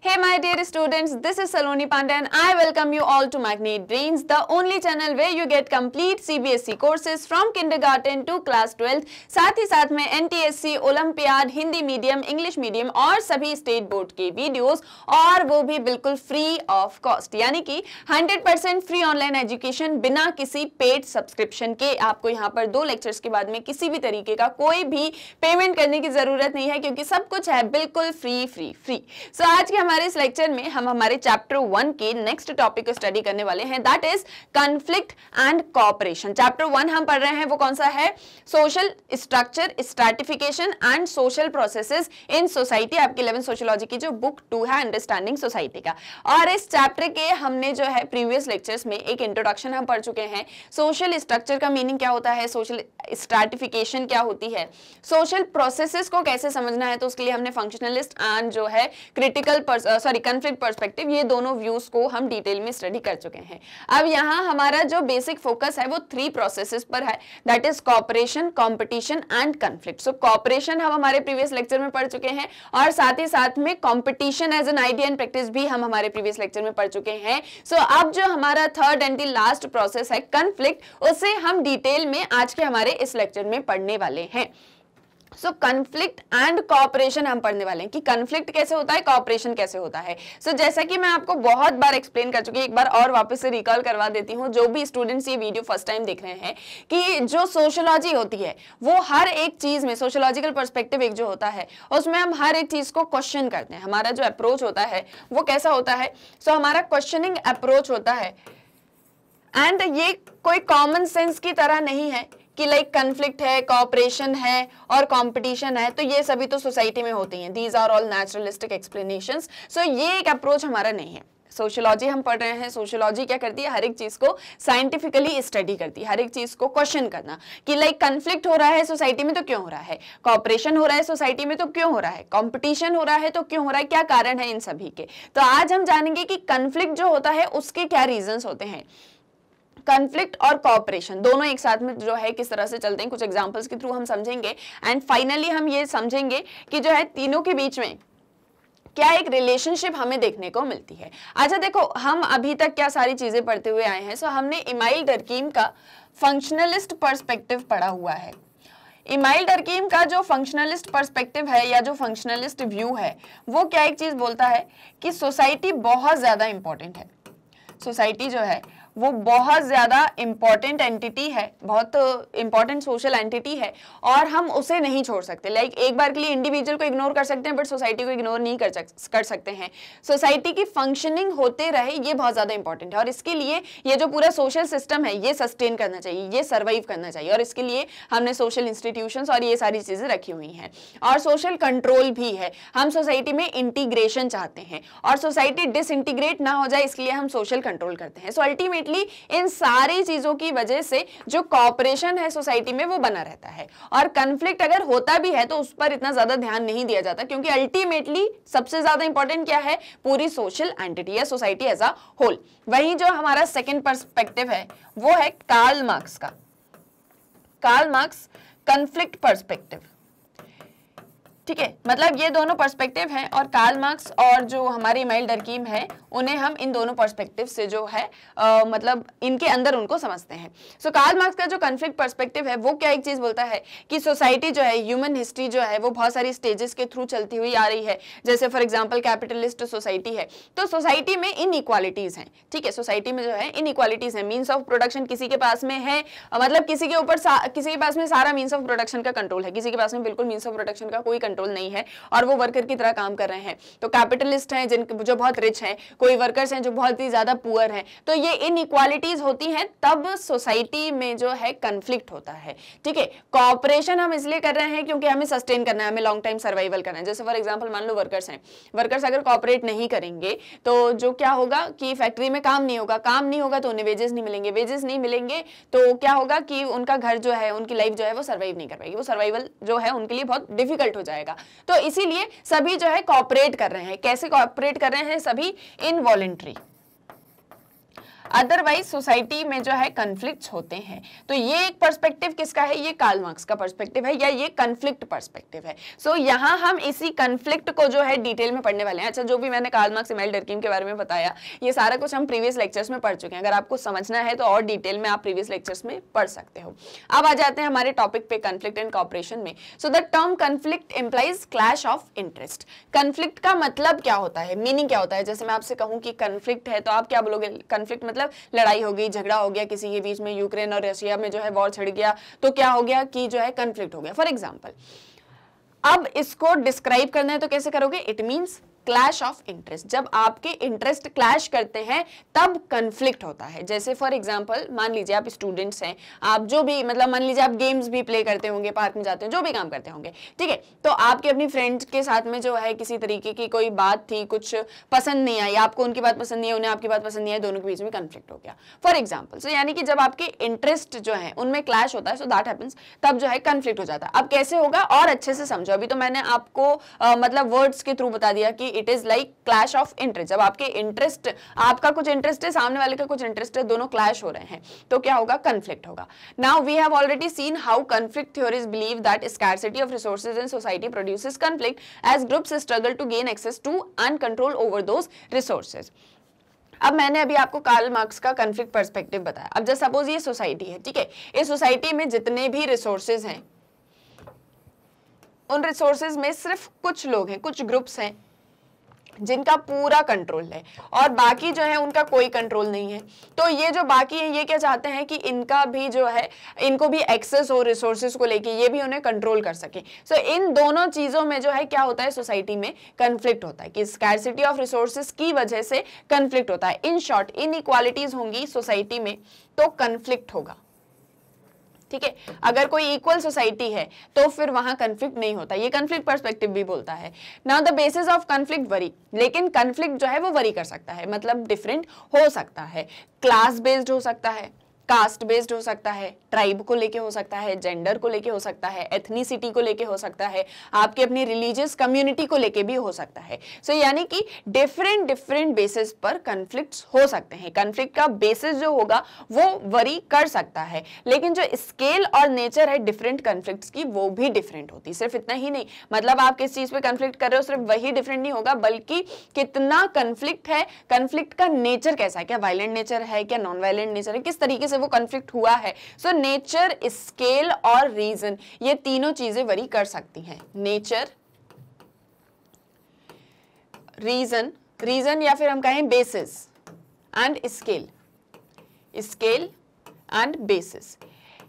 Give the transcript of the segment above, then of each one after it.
Hey my dear students, this is Saloni Pandey and I welcome you all to Magnet Brains, the only channel where you get complete CBSE courses from kindergarten to class 12. साथ ही साथ में NTSC, Olympiad, Hindi medium English medium और सभी state board के videos और वो भी बिल्कुल free of cost यानी कि 100% free online education बिना किसी paid subscription के आपको यहाँ पर दो lectures के बाद में किसी भी तरीके का कोई भी payment करने की जरूरत नहीं है क्योंकि सब कुछ है बिल्कुल free free free so, आज के हमारे इस लेक्चर में हम हमारे चैप्टर वन के नेक्स्ट टॉपिक को स्टडी करने वाले हैं that is conflict and cooperation chapter one हम पढ़ रहे हैं वो कौन सा है social structure stratification and social processes in society आपकी इलेवन सोशोलॉजी की जो बुक टू है अंडरस्टैंडिंग सोसाइटी का और इस चैप्टर के हमने जो है प्रीवियस लेक्चर्स में एक इंट्रोडक्शन हम पढ़ चुके हैं सोशल स्ट्रक्चर का मीनिंग क्या होता है सोशल स्ट्रेटिफिकेशन क्या होती है सोशल प्रोसेसेस को कैसे समझना है तो उसके लिए हमने फंक्शनलिस्ट एंड जो है क्रिटिकल सॉरी कन्फ्लिक्ट पर्सपेक्टिव ये दोनों व्यूज को हम डिटेल में स्टडी कर चुके हैं अब यहाँ हमारा जो बेसिक फोकस है वो थ्री प्रोसेस पर है that is cooperation competition and conflict so cooperation हम हमारे प्रीवियस लेक्चर में पढ़ चुके हैं और साथ ही साथ में competition as an idea and practice भी हम हमारे प्रीवियस लेक्चर में पढ़ चुके हैं सो so, अब जो हमारा third and the last process है कन्फ्लिक्ट उसे हम डिटेल में आज के हमारे इस लेक्चर में पढ़ने वाले हैं सो कन्फ्लिक्ट एंड कॉपरेशन हम पढ़ने वाले हैं कि कन्फ्लिक्ट कैसे होता है कॉपरेशन कैसे होता है सो so, जैसा कि मैं आपको बहुत बार एक्सप्लेन कर चुकी एक बार और वापस से रिकॉल करवा देती हूँ जो भी स्टूडेंट्स ये वीडियो फर्स्ट टाइम देख रहे हैं कि जो सोशोलॉजी होती है वो हर एक चीज में सोशोलॉजिकल परस्पेक्टिव एक जो होता है उसमें हम हर एक चीज को क्वेश्चन करते हैं हमारा जो अप्रोच होता है वो कैसा होता है सो so, हमारा क्वेश्चनिंग अप्रोच होता है एंड ये कोई कॉमन सेंस की तरह नहीं है कि लाइक कन्फ्लिक्ट है कॉपरेशन है और कॉम्पिटिशन है तो ये सभी तो सोसाइटी में होती हैं these are all naturalistic explanations so ये एक अप्रोच हमारा नहीं है सोशियोलॉजी हम पढ़ रहे हैं सोशियोलॉजी क्या करती है हर एक चीज़ को साइंटिफिकली स्टडी करती है हर एक चीज़ को क्वेश्चन करना कि लाइक कन्फ्लिक्ट हो रहा है सोसाइटी में तो क्यों हो रहा है कॉपरेशन हो रहा है सोसाइटी में तो क्यों हो रहा है कॉम्पिटिशन हो रहा है तो क्यों हो रहा है क्या कारण है इन सभी के तो आज हम जानेंगे कि कन्फ्लिक्ट जो होता है उसके क्या रीजन होते हैं कंफ्लिक्ट और कॉपरेशन दोनों एक साथ में जो है किस तरह से चलते हैं कुछ एग्जाम्पल्स के थ्रू हम समझेंगे एंड फाइनली हम ये समझेंगे कि जो है तीनों के बीच में क्या एक रिलेशनशिप हमें देखने को मिलती है अच्छा देखो हम अभी तक क्या सारी चीज़ें पढ़ते हुए आए हैं सो हमने इमाइल डरकीम का फंक्शनलिस्ट पर्सपेक्टिव पढ़ा हुआ है इमाइल डरकीम का जो फंक्शनलिस्ट पर्सपेक्टिव है या जो फंक्शनलिस्ट व्यू है वो क्या एक चीज़ बोलता है कि सोसाइटी बहुत ज़्यादा इंपॉर्टेंट है सोसाइटी जो है वो बहुत ज़्यादा इंपॉर्टेंट एंटिटी है बहुत इंपॉर्टेंट सोशल एंटिटी है और हम उसे नहीं छोड़ सकते लाइक like, एक बार के लिए इंडिविजुअल को इग्नोर कर सकते हैं बट सोसाइटी को इग्नोर नहीं कर, सक, कर सकते हैं सोसाइटी की फंक्शनिंग होते रहे ये बहुत ज़्यादा इंपॉर्टेंट है और इसके लिए ये जो पूरा सोशल सिस्टम है ये सस्टेन करना चाहिए ये सर्वाइव करना चाहिए और इसके लिए हमने सोशल इंस्टीट्यूशन और ये सारी चीज़ें रखी हुई हैं और सोशल कंट्रोल भी है हम सोसाइटी में इंटीग्रेशन चाहते हैं और सोसाइटी डिसइंटीग्रेट ना हो जाए इसलिए हम सोशल कंट्रोल करते हैं सो अल्टीमेटली अल्टीमेटली इन सारी चीजों की वजह से जो कॉपरेशन है सोसाइटी में वो बना रहता है और कंफ्लिक्ट अगर होता भी है तो उस पर इतना ज्यादा ध्यान नहीं दिया जाता क्योंकि अल्टीमेटली सबसे ज्यादा इंपॉर्टेंट क्या है पूरी सोशल एंटिटी या सोसाइटी एज अ होल वही जो हमारा सेकेंड परस्पेक्टिव है वो है कार्ल मार्क्स का कार्ल मार्क्स कंफ्लिक्ट परस्पेक्टिव ठीक है मतलब ये दोनों पर्सपेक्टिव हैं और कार्ल मार्क्स और जो हमारी माइल डरकीम है उन्हें हम इन दोनों पर्सपेक्टिव से जो है आ, मतलब इनके अंदर उनको समझते हैं सो so, कार्ल मार्क्स का जो कन्फ्लिक्ट पर्सपेक्टिव है वो क्या एक चीज़ बोलता है कि सोसाइटी जो है ह्यूमन हिस्ट्री जो है वो बहुत सारी स्टेजेस के थ्रू चलती हुई आ रही है जैसे फॉर एग्जाम्पल कैपिटलिस्ट सोसाइटी है तो सोसाइटी में इन इक्वालिटीज हैं ठीक है सोसाइटी में जो है इन इक्वालिटीज है मीन्स ऑफ प्रोडक्शन किसी के पास में है मतलब किसी के ऊपर किसी के पास में सारा मीन्स ऑफ प्रोडक्शन का कंट्रोल है किसी के पास में बिल्कुल मीन्स ऑफ प्रोडक्शन का कोई कंट्रोल कंट्रोल नहीं है और वो वर्कर की तरह काम कर रहे हैं तो कैपिटलिस्ट हैं जिन जो बहुत रिच हैं कोई वर्कर्स हैं जो बहुत ही ज़्यादा पुअर हैं तो ये इनइक्वालिटीज़ होती हैं तब सोसाइटी में जो है कंफ्लिक्ट होता है ठीक है कॉपरेशन हम इसलिए कर रहे हैं क्योंकि हमें सस्टेन करना है हमें लॉन्ग टाइम सर्वाइवल करना है जैसे फॉर एग्जाम्पल मान लो वर्कर्स हैं वर्कर्स अगर कॉपरेट नहीं करेंगे तो जो क्या होगा कि फैक्ट्री में काम नहीं होगा काम नहीं होगा तो उन्हें वेजेस नहीं मिलेंगे वेजेस नहीं मिलेंगे तो क्या होगा कि उनका घर जो है उनकी लाइफ जो है वो सर्वाइव नहीं कर पाएगी वो सर्वाइवल जो है उनके लिए बहुत डिफिकल्ट हो जाएगा जाएगा तो इसीलिए सभी जो है कॉपरेट कर रहे हैं कैसे कॉपरेट कर रहे हैं सभी इनवॉलेंट्री अदरवाइज सोसाइटी में जो है कन्फ्लिक्ट होते हैं तो ये एक पर्सपेक्टिव किसका है ये कार्ल मार्क्स का पर्सपेक्टिव है या ये कन्फ्लिक्ट पर्सपेक्टिव है सो so, यहाँ हम इसी कन्फ्लिक्ट को जो है डिटेल में पढ़ने वाले हैं अच्छा जो भी मैंने कार्ल मार्क्स इमेल डरकीम के बारे में बताया ये सारा कुछ हम प्रीवियस लेक्चर्स में पढ़ चुके हैं अगर आपको समझना है तो और डिटेल में आप प्रीवियस लेक्चर्स में पढ़ सकते हो अब आ जाते हैं हमारे टॉपिक पे कन्फ्लिक्ट एंड कॉपरेशन में so the term conflict implies clash of interest conflict का मतलब क्या होता है मीनिंग क्या होता है जैसे मैं आपसे कहूँ कि कन्फ्लिक्ट है तो आप क्या बोलोगे कन्फ्लिक्ट मतलब लड़ाई हो गई झगड़ा हो गया किसी के बीच में यूक्रेन और रशिया में जो है वॉर छिड़ गया तो क्या हो गया कि जो है कंफ्लिक्ट हो गया फॉर एग्जाम्पल अब इसको डिस्क्राइब करना है तो कैसे करोगे it means clash of interest जब आपके इंटरेस्ट क्लैश करते हैं तब कंफ्लिक्ट होता है जैसे फॉर एग्जांपल मान लीजिए आप स्टूडेंट्स हैं आप जो भी मतलब मान लीजिए आप गेम्स भी प्ले करते होंगे पार्क में जाते हैं जो भी काम करते होंगे ठीक है तो आपके अपनी फ्रेंड्स के साथ में जो है किसी तरीके की कोई बात थी कुछ पसंद नहीं आई आपको उनकी बात पसंद नहीं है उन्हें आपकी बात पसंद नहीं है दोनों के बीच में कन्फ्लिक्ट हो गया फॉर एग्जाम्पल सो यानी कि जब आपके इंटरेस्ट जो है उनमें क्लैश होता है सो दैट हैपन्स तब जो है कन्फ्लिक्ट हो जाता है अब कैसे होगा और अच्छे से समझो अभी तो मैंने आपको मतलब वर्ड्स के थ्रू बता दिया कि it is like clash of interest जब आपके इंटरेस्ट आपका कुछ इंटरेस्ट है सामने वाले का कुछ इंटरेस्ट है दोनों क्लैश हो रहे हैं तो क्या होगा कन्फ्लिक्ट होगा now we have already seen how conflict theories believe that scarcity of resources in society produces conflict as groups struggle to gain access to and control over those resources अब मैंने अभी आपको कार्ल मार्क्स का conflict perspective बताया अब just suppose ये society है ठीक है इस सोसाइटी में जितने भी रिसोर्सेज हैं उन रिसोर्सेज में सिर्फ कुछ लोग हैं कुछ ग्रुप्स हैं जिनका पूरा कंट्रोल है और बाकी जो है उनका कोई कंट्रोल नहीं है तो ये जो बाकी है ये क्या चाहते हैं कि इनका भी जो है इनको भी एक्सेस हो रिसोर्सेज को लेके ये भी उन्हें कंट्रोल कर सके सो so, इन दोनों चीज़ों में जो है क्या होता है सोसाइटी में कन्फ्लिक्ट होता है कि स्कैरसिटी ऑफ रिसोर्सेज की वजह से कंफ्लिक्ट होता है इन शॉर्ट इन होंगी सोसाइटी में तो कन्फ्लिक्ट होगा ठीक है अगर कोई इक्वल सोसाइटी है तो फिर वहां कंफ्लिक्ट नहीं होता ये कंफ्लिक्ट परस्पेक्टिव भी बोलता है now the basis of conflict vary लेकिन कंफ्लिक्ट जो है वो वरी कर सकता है मतलब डिफरेंट हो सकता है क्लास बेस्ड हो सकता है कास्ट बेस्ड हो सकता है ट्राइब को लेके हो सकता है जेंडर को लेके हो सकता है एथनीसिटी को लेके हो सकता है आपके अपनी रिलीजियस कम्युनिटी को लेके भी हो सकता है सो so, यानी कि डिफरेंट डिफरेंट बेसिस पर कन्फ्लिक्ट हो सकते हैं कन्फ्लिक्ट का बेसिस जो होगा वो वरी कर सकता है लेकिन जो स्केल और नेचर है डिफरेंट कन्फ्लिक्ट की वो भी डिफरेंट होती सिर्फ इतना ही नहीं मतलब आप किस चीज पे कन्फ्लिक्ट कर रहे हो सिर्फ वही डिफरेंट नहीं होगा बल्कि कितना कन्फ्लिक्ट है कन्फ्लिक्ट का नेचर कैसा है क्या वायलेंट नेचर है क्या नॉन वायलेंट नेचर है किस तरीके से वो कन्फ्लिक्ट हुआ है सो नेचर स्केल और रीजन ये तीनों चीजें वरी कर सकती हैं नेचर रीजन रीजन या फिर हम कहें basis and scale scale and basis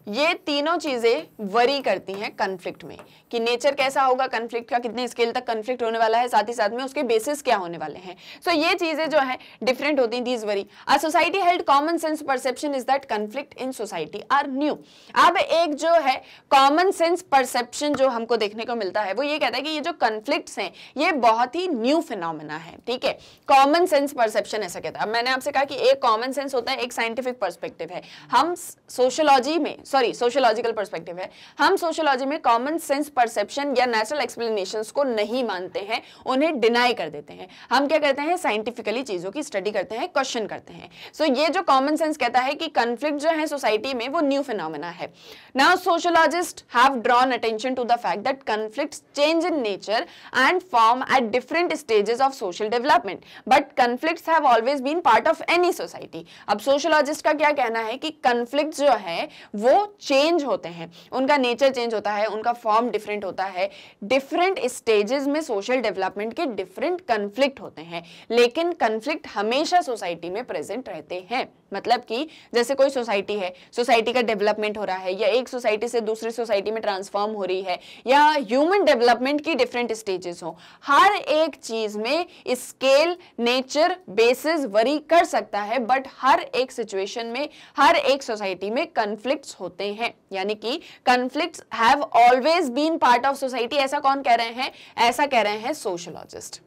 ये तीनों चीज़ें वरी करती हैं कन्फ्लिक्ट में कि नेचर कैसा होगा कन्फ्लिक्ट का कितने स्केल तक कन्फ्लिक्ट होने वाला है साथ ही साथ में उसके बेसिस क्या होने वाले हैं सो so, ये चीज़ें जो है डिफरेंट होती हैं these vary a society held common sense perception is that conflict in society are new अब एक जो है कॉमन सेंस परसेप्शन जो हमको देखने को मिलता है वो ये कहता है कि ये जो कन्फ्लिक्ट हैं ये बहुत ही न्यू फिनोमिना है ठीक है कॉमन सेंस परसेप्शन ऐसा कहता है अब मैंने आपसे कहा कि एक कॉमन सेंस होता है एक साइंटिफिक परस्पेक्टिव है हम सोशोलॉजी में सॉरी सोशोलॉजिकल परस्पेक्टिव है हम सोशोलॉजी में कॉमन सेंस परसेप्शन या नेचुरल एक्सप्लेनेशन को नहीं मानते हैं उन्हें डिनाई कर देते हैं हम क्या करते हैं साइंटिफिकली चीज़ों की स्टडी करते हैं क्वेश्चन करते हैं सो so, ये जो कॉमन सेंस कहता है कि कंफ्लिक्ट जो है सोसाइटी में वो न्यू फिनोमिना है now sociologist have drawn attention to the fact that conflict change in nature and form at different stages of social development but conflict have always been part of any society अब sociologist का क्या कहना है कि conflict जो है वो change होते हैं उनका नेचर चेंज होता है उनका फॉर्म डिफरेंट होता है डिफरेंट स्टेजेस में सोशल डेवलपमेंट के डिफरेंट कन्फ्लिक्ट होते हैं लेकिन कन्फ्लिक्ट हमेशा सोसाइटी में प्रेजेंट रहते हैं मतलब कि जैसे कोई सोसाइटी है सोसाइटी का डेवलपमेंट हो रहा है या एक सोसाइटी से दूसरी सोसाइटी में ट्रांसफॉर्म हो रही है या ह्यूमन डेवलपमेंट की डिफरेंट स्टेजेस हो हर एक चीज में स्केल नेचर बेसिस वरी कर सकता है बट हर एक सिचुएशन में हर एक सोसाइटी में कन्फ्लिक्ट हो होते हैं यानी कि conflict have always been part of society ऐसा कौन कह रहे हैं ऐसा कह रहे हैं सोशोलॉजिस्ट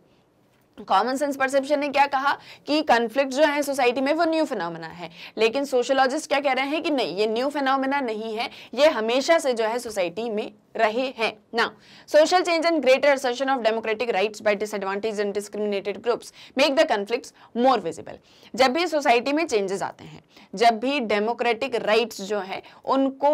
कॉमन सेंस परसेप्शन ने क्या कहा कि कन्फ्लिक्ट जो है सोसाइटी में वो न्यू फिनोमिना है लेकिन सोशोलॉजिस्ट क्या कह रहे हैं कि नहीं ये न्यू फिनोमिना नहीं है ये हमेशा से जो है सोसाइटी में रहे हैं ना social change and greater assertion of democratic rights by disadvantage and discriminated groups make the conflicts more visible जब भी सोसाइटी में चेंजेस आते हैं जब भी डेमोक्रेटिक राइट्स जो है उनको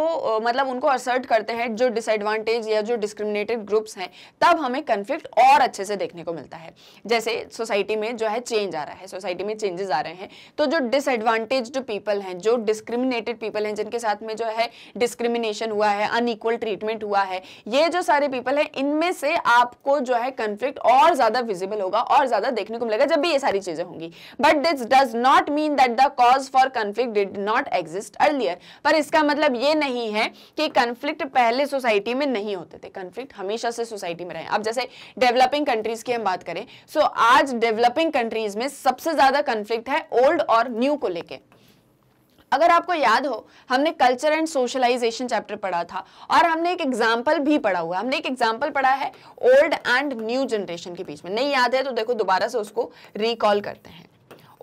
मतलब उनको असर्ट करते हैं जो डिसएडवांटेज या जो डिस्क्रिमिनेटेड ग्रुप्स हैं तब हमें कन्फ्लिक्ट और अच्छे से देखने को मिलता है जैसे सोसाइटी में जो है चेंज आ रहा है सोसाइटी में चेंजेस आ रहे हैं तो जो डिसएडवांटेज पीपल हैं जो डिस्क्रिमिनेटेड पीपल हैं जिनके साथ में जो है डिस्क्रिमिनेशन हुआ है अनईक्वल ट्रीटमेंट हुआ है ये जो सारे पीपल है इनमें से आपको जो है कंफ्लिक्ट और ज्यादा विजिबल होगा और ज्यादा देखने को मिलेगा जब भी ये सारी चीजें होंगी but this does not mean that the cause for conflict did not exist earlier पर इसका मतलब ये नहीं है कि कंफ्लिक्ट पहले सोसाइटी में नहीं होते थे कंफ्लिक्ट हमेशा से सोसाइटी में रहे अब जैसे डेवलपिंग कंट्रीज की हम बात करें सो so, आज डेवलपिंग कंट्रीज में सबसे ज्यादा कंफ्लिक्ट है ओल्ड और न्यू को लेकर अगर आपको याद हो हमने कल्चर एंड सोशलाइजेशन चैप्टर पढ़ा था और हमने एक एग्जाम्पल भी पढ़ा हुआ हमने एक एग्जाम्पल पढ़ा है ओल्ड एंड न्यू जनरेशन के बीच में नहीं याद है तो देखो दोबारा से उसको रिकॉल करते हैं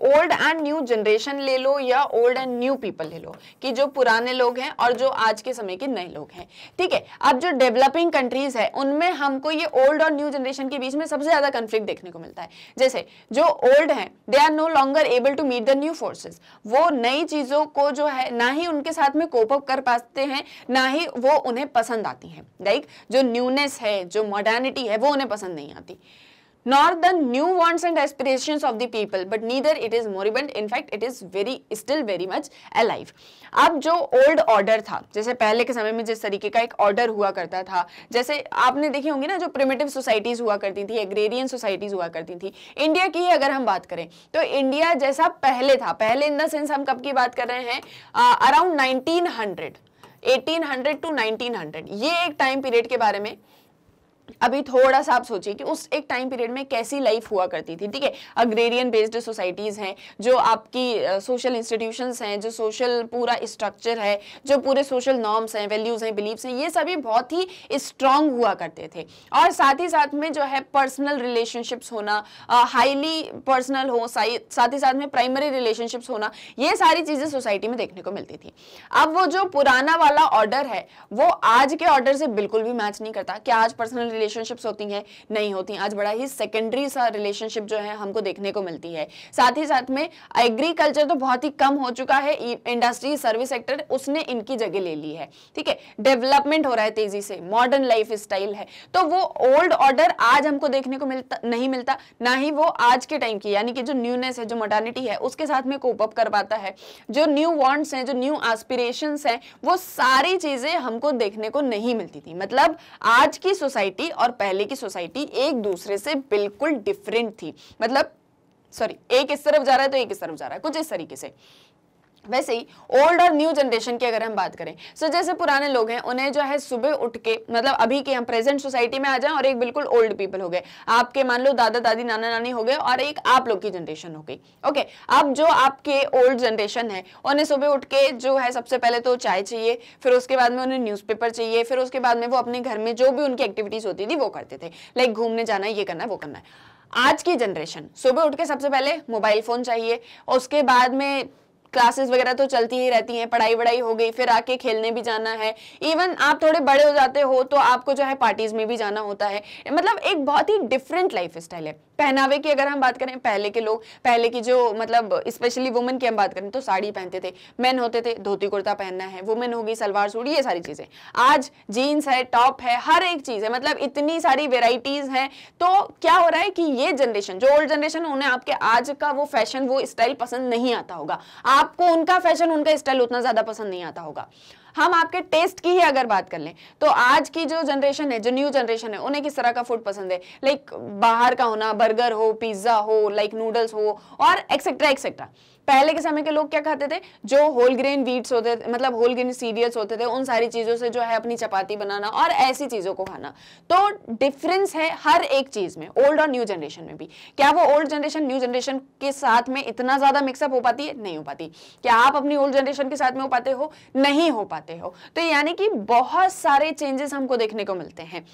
ओल्ड एंड न्यू जनरेशन ले लो या ओल्ड एंड न्यू पीपल ले लो कि जो पुराने लोग हैं और जो आज के समय के नए लोग हैं ठीक है अब जो डेवलपिंग कंट्रीज है उनमें हमको ये ओल्ड और न्यू जनरेशन के बीच में सबसे ज्यादा कंफ्लिक्ट देखने को मिलता है जैसे जो ओल्ड है they are no longer able to meet the new forces वो नई चीजों को जो है ना ही उनके साथ में कोप अप कर पाते हैं ना ही वो उन्हें पसंद आती है लाइक जो न्यूनेस है जो मॉडर्निटी है वो उन्हें पसंद नहीं आती nor the new wants and aspirations of the people but neither it is moribund in fact it is very still very much alive अब जो ओल्ड ऑर्डर था जैसे पहले के समय में जिस तरीके का एक ऑर्डर हुआ करता था जैसे आपने देखी होंगी ना जो प्रिमेटिव सोसाइटीज हुआ करती थी एग्रेरियन सोसाइटीज हुआ करती थी इंडिया की अगर हम बात करें तो इंडिया जैसा पहले था पहले इन द सेंस हम कब की बात कर रहे हैं अराउंड नाइनटीन हंड्रेड 1800 टू 1900 ये एक टाइम पीरियड के बारे में अभी थोड़ा सा आप सोचिए कि उस एक टाइम पीरियड में कैसी लाइफ हुआ करती थी ठीक है अग्रेरियन बेस्ड सोसाइटीज़ हैं जो आपकी सोशल इंस्टीट्यूशंस हैं जो सोशल पूरा स्ट्रक्चर है जो पूरे सोशल नॉर्म्स हैं वैल्यूज़ हैं बिलीव्स हैं ये सभी बहुत ही स्ट्रांग हुआ करते थे और साथ ही साथ में जो है पर्सनल रिलेशनशिप्स होना हाईली पर्सनल हो साथ ही साथ में प्राइमरी रिलेशनशिप्स होना ये सारी चीज़ें सोसाइटी में देखने को मिलती थी अब वो जो पुराना वाला ऑर्डर है वो आज के ऑर्डर से बिल्कुल भी मैच नहीं करता क्या आज पर्सनल रिलेशनशिप्स होती हैं नहीं होती आज बड़ा ही सेकेंडरी सा रिलेशनशिप जो है हमको देखने को मिलती है साथ ही साथ में एग्रीकल्चर तो बहुत ही कम हो चुका है इंडस्ट्री सर्विस सेक्टर उसने इनकी जगह ले ली है ठीक है डेवलपमेंट हो रहा है तेजी से मॉडर्न लाइफ स्टाइल है तो वो ओल्ड ऑर्डर आज हमको देखने को मिलता नहीं मिलता ना ही वो आज के टाइम की यानी कि जो न्यूनेस है जो मॉडर्निटी है उसके साथ में कोप अप कर पाता है जो न्यू वॉन्ट्स हैं जो न्यू एस्पिरेशंस हैं वो सारी चीजें हमको देखने को नहीं मिलती थी मतलब आज की सोसाइटी सोसाइटी और पहले की सोसाइटी एक दूसरे से बिल्कुल डिफरेंट थी मतलब सॉरी एक इस तरफ जा रहा है तो एक इस तरफ जा रहा है कुछ इस तरीके से वैसे ही ओल्ड और न्यू जनरेशन की अगर हम बात करें सो so, जैसे पुराने लोग हैं उन्हें जो है सुबह उठ के मतलब अभी के हम प्रेजेंट सोसाइटी में आ जाएं और एक बिल्कुल ओल्ड पीपल हो गए आपके मान लो दादा दादी नाना नानी हो गए और एक आप लोग की जनरेशन हो गई ओके अब जो आपके ओल्ड जनरेशन है उन्हें सुबह उठ के जो है सबसे पहले तो चाय चाहिए फिर उसके बाद में उन्हें न्यूज़ चाहिए फिर उसके बाद में वो अपने घर में जो भी उनकी एक्टिविटीज़ होती थी वो करते थे लाइक घूमने जाना ये करना वो करना है आज की जनरेशन सुबह उठ के सबसे पहले मोबाइल फ़ोन चाहिए उसके बाद में क्लासेस वगैरह तो चलती ही रहती हैं पढ़ाई वढ़ाई हो गई फिर आके खेलने भी जाना है इवन आप थोड़े बड़े हो जाते हो तो आपको जो है पार्टीज में भी जाना होता है मतलब एक बहुत ही डिफरेंट लाइफ स्टाइल है पहनावे की अगर हम बात करें पहले के लोग पहले की जो मतलब स्पेशली वुमेन की हम बात करें तो साड़ी पहनते थे मेन होते थे धोती कुर्ता पहनना है वुमेन होगी सलवार सूट ये सारी चीज़ें आज जीन्स है टॉप है हर एक चीज़ है मतलब इतनी सारी वेराइटीज़ हैं तो क्या हो रहा है कि ये जनरेशन जो ओल्ड जनरेशन उन्हें आपके आज का वो फैशन वो स्टाइल पसंद नहीं आता होगा आपको उनका फैशन उनका स्टाइल उतना ज़्यादा पसंद नहीं आता होगा हम आपके टेस्ट की ही अगर बात कर लें तो आज की जो जनरेशन है जो न्यू जनरेशन है उन्हें किस तरह का फूड पसंद है लाइक बाहर का होना बर्गर हो पिज्जा हो लाइक नूडल्स हो और एक्सेट्रा एक्सेट्रा पहले के समय के लोग क्या खाते थे जो होल ग्रेन वीट्स होते थे मतलब होल ग्रेन सीरियल्स होते थे उन सारी चीज़ों से जो है अपनी चपाती बनाना और ऐसी चीज़ों को खाना तो डिफरेंस है हर एक चीज़ में ओल्ड और न्यू जनरेशन में भी क्या वो ओल्ड जनरेशन न्यू जनरेशन के साथ में इतना ज़्यादा मिक्सअप हो पाती है नहीं हो पाती क्या आप अपनी ओल्ड जनरेशन के साथ में हो पाते हो नहीं हो पाते हो तो यानी कि बहुत सारे चेंजेस हमको देखने को मिलते हैं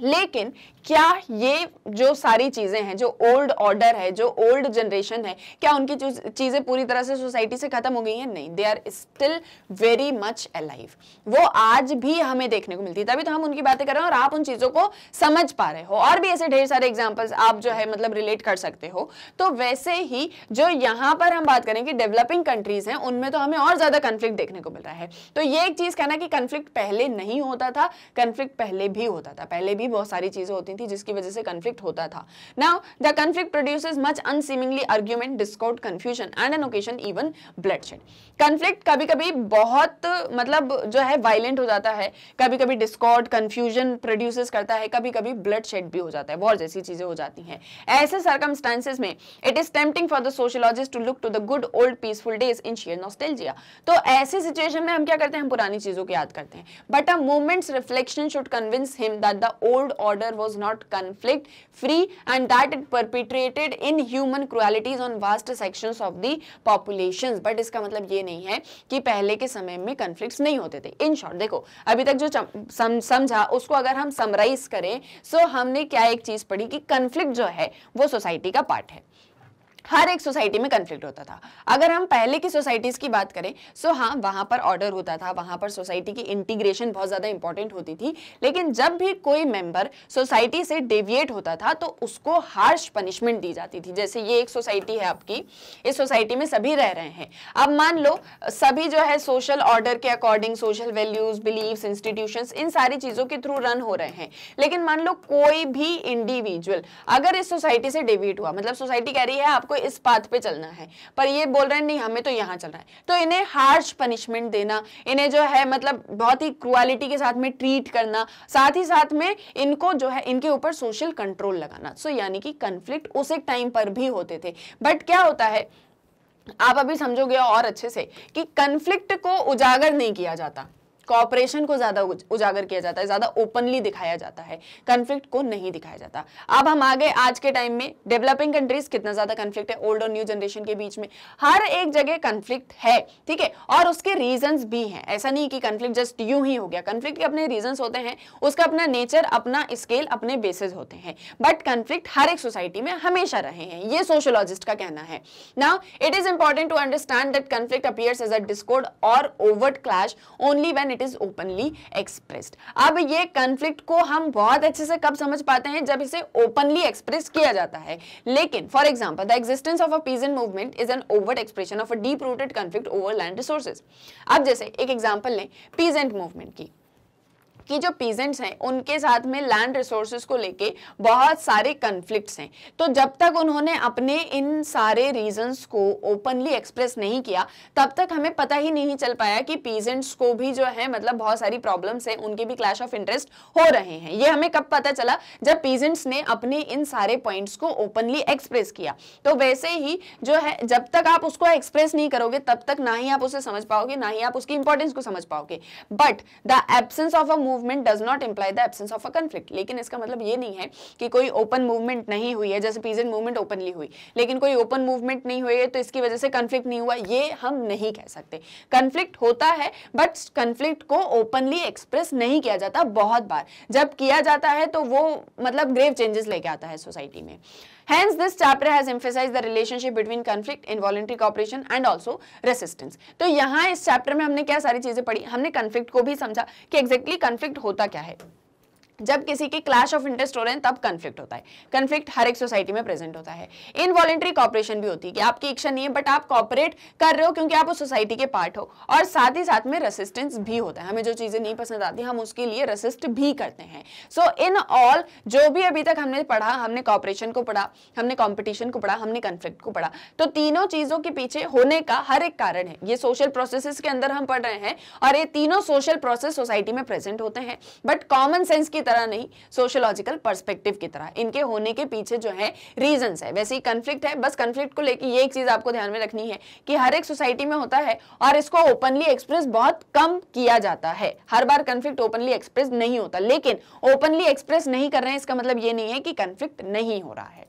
लेकिन क्या ये जो सारी चीजें हैं जो ओल्ड ऑर्डर है जो ओल्ड जनरेशन है क्या उनकी चीजें पूरी तरह से सोसाइटी से खत्म हो गई हैं नहीं they are still very much alive वो आज भी हमें देखने को मिलती है तभी तो हम उनकी बातें कर रहे हैं और आप उन चीजों को समझ पा रहे हो और भी ऐसे ढेर सारे एग्जाम्पल्स आप जो है मतलब रिलेट कर सकते हो तो वैसे ही जो यहां पर हम बात करें कि डेवलपिंग कंट्रीज हैं उनमें तो हमें और ज्यादा कंफ्लिक्ट देखने को मिल रहा है तो ये एक चीज कहना कि कंफ्लिक्ट पहले नहीं होता था कंफ्लिक्ट पहले भी होता था पहले भी बहुत सारी चीजें होती करती थी जिसकी वजह से कन्फ्लिक्ट होता था now the conflict produce much unseemingly argument discord confusion and an occasion even bloodshed conflict कभी कभी बहुत मतलब जो है वायलेंट हो जाता है कभी कभी डिस्कॉर्ड कन्फ्यूजन प्रोड्यूस करता है कभी कभी ब्लड शेड भी हो जाता है बहुत जैसी चीजें हो जाती हैं ऐसे सर्कमस्टांसिस में it is tempting for the sociologist to look to the good old peaceful days in sheer nostalgia तो ऐसे सिचुएशन में हम क्या करते हैं हम पुरानी चीजों को याद करते हैं but a moment's reflection should convince him that the old order was not conflict free and that it perpetrated inhuman cruelties on vast sections of the populations but इसका मतलब ये नहीं है कि पहले के समय में कन्फ्लिक्ट नहीं होते थे इन शॉर्ट देखो अभी तक जो सम, समझा उसको अगर हम समराइज करें सो so हमने क्या एक चीज पढ़ी कि कन्फ्लिक्ट जो है वो सोसाइटी का पार्ट है हर एक सोसाइटी में कंफ्लिक्ट होता था अगर हम पहले की सोसाइटीज़ की बात करें सो हाँ वहां पर ऑर्डर होता था वहां पर सोसाइटी की इंटीग्रेशन बहुत ज़्यादा इंपॉर्टेंट होती थी लेकिन जब भी कोई मेंबर सोसाइटी से डेविएट होता था तो उसको हार्श पनिशमेंट दी जाती थी जैसे ये एक सोसाइटी है आपकी इस सोसाइटी में सभी रह रहे हैं अब मान लो सभी जो है सोशल ऑर्डर के according social values believe institution इन सारी चीज़ों के थ्रू रन हो रहे हैं लेकिन मान लो कोई भी इंडिविजुअल अगर इस सोसाइटी से डेविएट हुआ मतलब सोसाइटी कह रही है आपको आपको इस पाथ पे चलना है पर ये बोल रहे हैं नहीं हमें तो यहाँ चलना है तो इन्हें हार्श पनिशमेंट देना इन्हें जो है मतलब बहुत ही क्रुअलिटी के साथ में ट्रीट करना साथ ही साथ में इनको जो है इनके ऊपर सोशल कंट्रोल लगाना सो यानी कि कंफ्लिक्ट उस एक टाइम पर भी होते थे बट क्या होता है आप अभी समझोगे और अच्छे से कि कंफ्लिक्ट को उजागर नहीं किया जाता कॉपरेशन को ज्यादा उजागर किया जाता है ज्यादा ओपनली दिखाया जाता है कन्फ्लिक्ट को नहीं दिखाया जाता अब हम आगे आज के टाइम में डेवलपिंग कंट्रीज कितना ज्यादा कन्फ्लिक्ट है ओल्ड और न्यू जनरेशन के बीच में हर एक जगह कन्फ्लिक्ट है ठीक है और उसके रीजंस भी हैं ऐसा नहीं कि कन्फ्लिक्ट जस्ट यू ही हो गया कन्फ्लिक्ट के अपने रीजन होते हैं उसका अपना नेचर अपना स्केल अपने बेसिस होते हैं बट कन्फ्लिक्ट हर एक सोसाइटी में हमेशा रहे हैं ये सोशोलॉजिस्ट का कहना है now it is important to understand that conflict appears as a discord और overt clash only when it is openly expressed अब ये कंफ्लिक्ट को हम बहुत अच्छे से कब समझ पाते हैं जब इसे ओपनली एक्सप्रेस किया जाता है लेकिन for example the existence of a peasant movement is an overt expression of a deep rooted conflict over land resources अब जैसे एक एग्जाम्पल लें पीजेंट मूवमेंट की कि जो पीजेंट्स हैं उनके साथ में लैंड रिसोर्सेज को लेके बहुत सारे कन्फ्लिक्ट्स हैं तो जब तक उन्होंने अपने इन सारे रीजंस को ओपनली एक्सप्रेस नहीं किया तब तक हमें पता ही नहीं चल पाया कि पीजेंट्स को भी जो है मतलब बहुत सारी प्रॉब्लम्स हैं उनके भी क्लैश ऑफ इंटरेस्ट हो रहे हैं ये हमें कब पता चला जब पीजेंट्स ने अपने इन सारे पॉइंट्स को ओपनली एक्सप्रेस किया तो वैसे ही जो है जब तक आप उसको एक्सप्रेस नहीं करोगे तब तक ना ही आप उसे समझ पाओगे ना ही आप उसकी इंपॉर्टेंस को समझ पाओगे but the absence of a movement does not imply the absence of a conflict लेकिन इसका मतलब ये नहीं है कि कोई ओपन मूवमेंट नहीं हुई है जैसे पीजेंट मूवमेंट ओपनली हुई लेकिन कोई ओपन मूवमेंट नहीं हुई है तो इसकी वजह से कन्फ्लिक्ट नहीं हुआ ये हम नहीं कह सकते कन्फ्लिक्ट होता है बट कन्फ्लिक्ट को ओपनली एक्सप्रेस नहीं किया जाता बहुत बार जब किया जाता है तो वो मतलब ग्रेव चेंजेस लेके आता है सोसाइटी में Hence, this chapter has emphasized the relationship between conflict, involuntary cooperation and also resistance. तो यहाँ इस चैप्टर में हमने क्या सारी चीजें पढ़ी हमने कन्फ्लिक्ट को भी समझा कि एग्जैक्टली exactly कन्फ्लिक्ट होता क्या है जब किसी के क्लैश ऑफ इंटरेस्ट हो रहे हैं तब कन्फ्लिक्ट होता है कन्फ्लिक्ट हर एक सोसाइटी में प्रेजेंट होता है इनवॉलेंट्री कॉपरेशन भी होती है कि आपकी इच्छा नहीं है बट आप कॉपरेट कर रहे हो क्योंकि आप उस सोसाइटी के पार्ट हो और साथ ही साथ में रेसिस्टेंस भी होता है हमें जो चीज़ें नहीं पसंद आती हम उसके लिए रसिस्ट भी करते हैं सो इन ऑल जो भी अभी तक हमने पढ़ा हमने कॉपरेशन को पढ़ा हमने कॉम्पिटिशन को पढ़ा हमने कन्फ्लिक्ट को पढ़ा तो तीनों चीज़ों के पीछे होने का हर एक कारण है ये सोशल प्रोसेस के अंदर हम पढ़ रहे हैं और ये तीनों सोशल प्रोसेस सोसाइटी में प्रेजेंट होते हैं बट कॉमन सेंस की तरह नहीं सोशोलॉजिकल पर्सपेक्टिव की तरह इनके होने के पीछे जो है रीजंस है वैसे ही कन्फ्लिक्ट है बस कन्फ्लिक्ट को लेकर ये एक चीज आपको ध्यान में रखनी है कि हर एक सोसाइटी में होता है और इसको ओपनली एक्सप्रेस बहुत कम किया जाता है हर बार कन्फ्लिक्ट ओपनली एक्सप्रेस नहीं होता लेकिन ओपनली एक्सप्रेस नहीं कर रहे हैं इसका मतलब ये नहीं है कि कन्फ्लिक्ट नहीं हो रहा है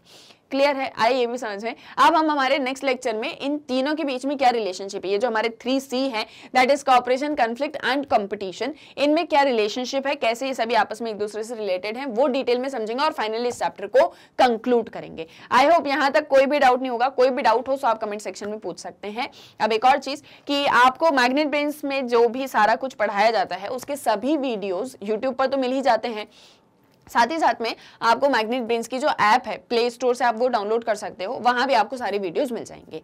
क्लियर है आइए ये भी समझ में अब हम हमारे नेक्स्ट लेक्चर में इन तीनों के बीच में क्या रिलेशनशिप है ये जो हमारे थ्री सी है that is cooperation conflict and competition इनमें क्या रिलेशनशिप है कैसे ये सभी आपस में एक दूसरे से रिलेटेड है वो डिटेल में समझेंगे और फाइनली इस चैप्टर को कंक्लूड करेंगे आई होप यहाँ तक कोई भी डाउट नहीं होगा कोई भी डाउट हो सो तो आप कमेंट सेक्शन में पूछ सकते हैं अब एक और चीज कि आपको मैग्नेट ब्रेन्स में जो भी सारा कुछ पढ़ाया जाता है उसके सभी वीडियोज यूट्यूब पर तो मिल ही जाते हैं साथ ही साथ में आपको मैग्नेट ब्रेन्स की जो ऐप है प्ले स्टोर से आप वो डाउनलोड कर सकते हो वहां भी आपको सारी वीडियोज़ मिल जाएंगे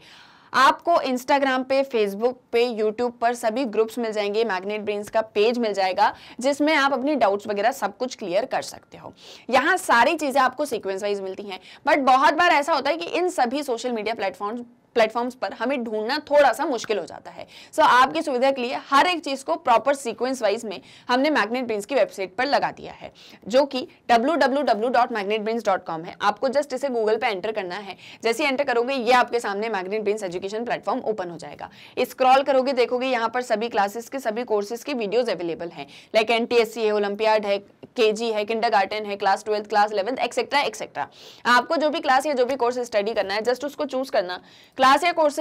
आपको इंस्टाग्राम पे फेसबुक पे यूट्यूब पर सभी ग्रुप्स मिल जाएंगे मैग्नेट ब्रेन्स का पेज मिल जाएगा जिसमें आप अपनी डाउट्स वगैरह सब कुछ क्लियर कर सकते हो यहाँ सारी चीज़ें आपको सीक्वेंस वाइज मिलती हैं बट बहुत बार ऐसा होता है कि इन सभी सोशल मीडिया प्लेटफॉर्म प्लेटफॉर्म्स पर हमें ढूंढना थोड़ा सा मुश्किल हो जाता है सो so, आपकी सुविधा के लिए हर एक चीज़ को प्रॉपर सीक्वेंस वाइज में हमने मैग्नेट ब्रिंस की वेबसाइट पर लगा दिया है जो कि www.magnetbrains.com है आपको जस्ट इसे गूगल पे एंटर करना है जैसे एंटर करोगे ये आपके सामने Magnet Brains education platform open हो जाएगा स्क्रॉल करोगे देखोगे यहाँ पर सभी क्लासेस के सभी कोर्सेज की वीडियोज अवेलेबल है लाइक एन है ओलंपियाड है के है किंडर है class twelfth class eleventh etcetera etcetera आपको जो भी क्लास या जो भी कोर्स स्टडी करना है जस्ट उसको चूज करना क्लास या कोर्स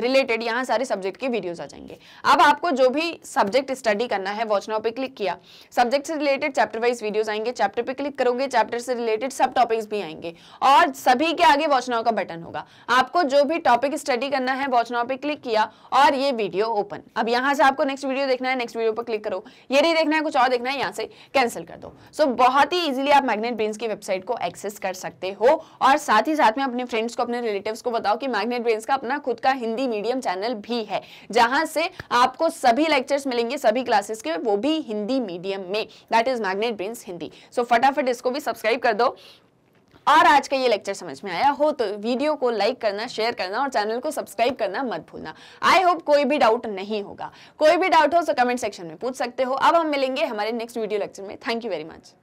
रिलेटेड यहाँ सारे सब्जेक्ट के वीडियोज आ जाएंगे अब आपको जो भी सब्जेक्ट स्टडी करना है वॉच नाउ पे क्लिक किया सब्जेक्ट से रिलेटेड चैप्टर वाइज वीडियोस आएंगे चैप्टर पे क्लिक करोगे चैप्टर से रिलेटेड सब टॉपिक्स भी आएंगे और सभी के आगे वॉच नाउ का बटन होगा आपको जो भी टॉपिक स्टडी करना है वॉच नाउ पे क्लिक किया और ये वीडियो ओपन अब यहाँ से आपको नेक्स्ट वीडियो देखना है नेक्स्ट वीडियो पर क्लिक करो ये नहीं देखना है कुछ और देखना है यहाँ से कैंसिल कर दो सो so, बहुत ही इजिली आप मैग्नेट ब्रेन की वेबसाइट को एक्सेस कर सकते हो और साथ ही साथ में अपने फ्रेंड्स को अपने रिलेटिव को बताओ कि मैग्नेट इंडियन ब्रेन का अपना खुद का हिंदी मीडियम चैनल भी है जहां से आपको सभी लेक्चर्स मिलेंगे सभी क्लासेस के वो भी हिंदी मीडियम में that is Magnet Brain Hindi so फटाफट इसको भी सब्सक्राइब कर दो और आज का ये लेक्चर समझ में आया हो तो वीडियो को लाइक करना शेयर करना और चैनल को सब्सक्राइब करना मत भूलना आई होप कोई भी डाउट नहीं होगा कोई भी डाउट हो तो कमेंट सेक्शन में पूछ सकते हो अब हम मिलेंगे हमारे नेक्स्ट वीडियो लेक्चर में थैंक यू वेरी मच